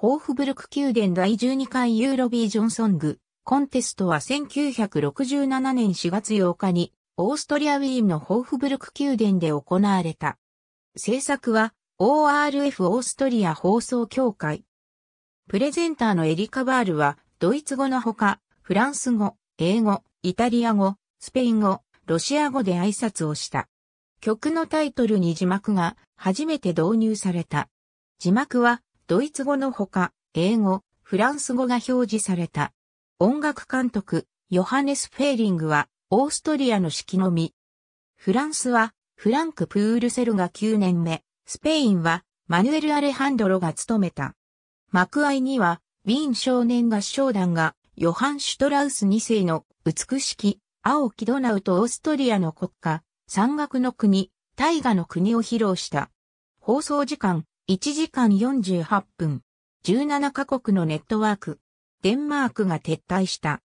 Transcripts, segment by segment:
ホーフブルク宮殿第12回ユーロビージョンソングコンテストは1967年4月8日にオーストリアウィーンのホーフブルク宮殿で行われた。制作は ORF オーストリア放送協会。プレゼンターのエリカ・バールはドイツ語のほかフランス語、英語、イタリア語、スペイン語、ロシア語で挨拶をした。曲のタイトルに字幕が初めて導入された。字幕はドイツ語のほか、英語、フランス語が表示された。音楽監督、ヨハネス・フェーリングは、オーストリアの式のみ。フランスは、フランク・プールセルが9年目、スペインは、マヌエル・アレハンドロが務めた。幕間には、ウィーン少年合唱団が、ヨハン・シュトラウス2世の、美しき、青きドナウとオーストリアの国家、山岳の国、大河の国を披露した。放送時間、1時間48分、17カ国のネットワーク、デンマークが撤退した。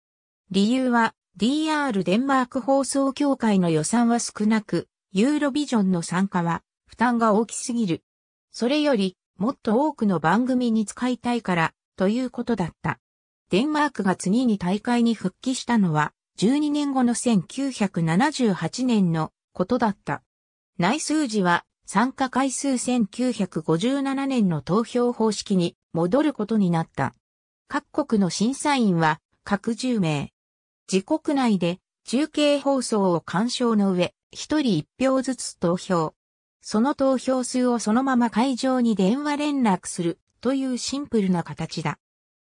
理由は、DR デンマーク放送協会の予算は少なく、ユーロビジョンの参加は負担が大きすぎる。それより、もっと多くの番組に使いたいから、ということだった。デンマークが次に大会に復帰したのは、12年後の1978年のことだった。内数字は参加回数1957年の投票方式に戻ることになった。各国の審査員は各10名。自国内で中継放送を鑑賞の上、一人一票ずつ投票。その投票数をそのまま会場に電話連絡するというシンプルな形だ。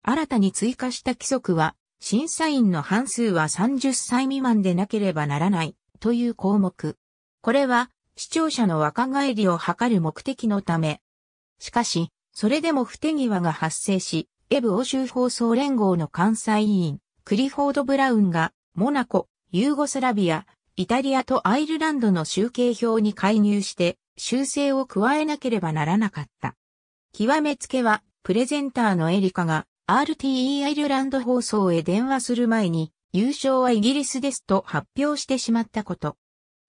新たに追加した規則は、審査員の半数は30歳未満でなければならないという項目。これは視聴者の若返りを図る目的のため。しかし、それでも不手際が発生し、エブ欧州放送連合の関西委員、クリフォード・ブラウンが、モナコ、ユーゴスラビア、イタリアとアイルランドの集計表に介入して、修正を加えなければならなかった。極めつけは、プレゼンターのエリカが RTE アイルランド放送へ電話する前に、優勝はイギリスですと発表してしまったこと。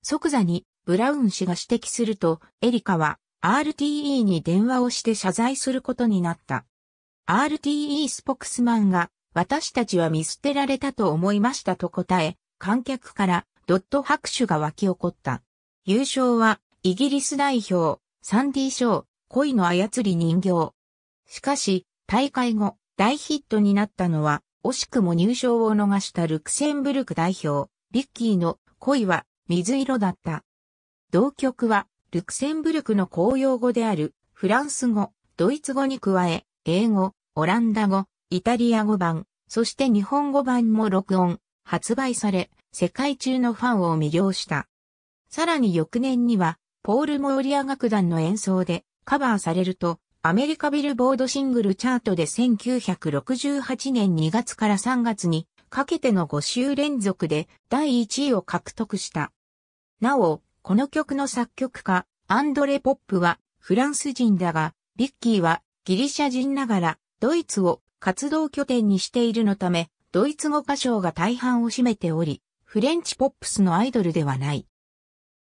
即座にブラウン氏が指摘すると、エリカは RTE に電話をして謝罪することになった。RTE スポクスマンが、私たちは見捨てられたと思いましたと答え、観客からドット拍手が沸き起こった。優勝は、イギリス代表、サンディ・ショー、恋の操り人形。しかし、大会後、大ヒットになったのは、惜しくも入賞を逃したルクセンブルク代表、リッキーの恋は水色だった。同曲は、ルクセンブルクの公用語である、フランス語、ドイツ語に加え、英語、オランダ語、イタリア語版、そして日本語版も録音、発売され、世界中のファンを魅了した。さらに翌年には、ポール・モーリア楽団の演奏でカバーされると、アメリカビルボードシングルチャートで1968年2月から3月にかけての5週連続で第1位を獲得した。なお、この曲の作曲家、アンドレ・ポップはフランス人だが、ビッキーはギリシャ人ながらドイツを活動拠点にしているのため、ドイツ語歌唱が大半を占めており、フレンチポップスのアイドルではない。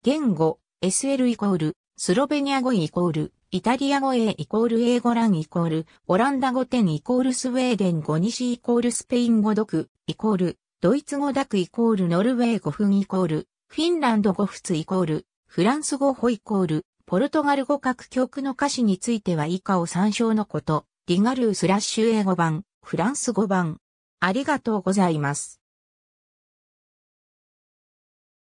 言語、SL イコール、スロベニア語イコール、イタリア語 A イコール英語ンイコール、オランダ語10イコールスウェーデン語西イコールスペイン語読イコール、ドイツ語ダクイコールノルウェー語分イコール、フィンランド語仏イコール、フランス語ホイコール、ポルトガル語各曲の歌詞については以下を参照のこと、リガルースラッシュ英語版、フランス語版。ありがとうございます。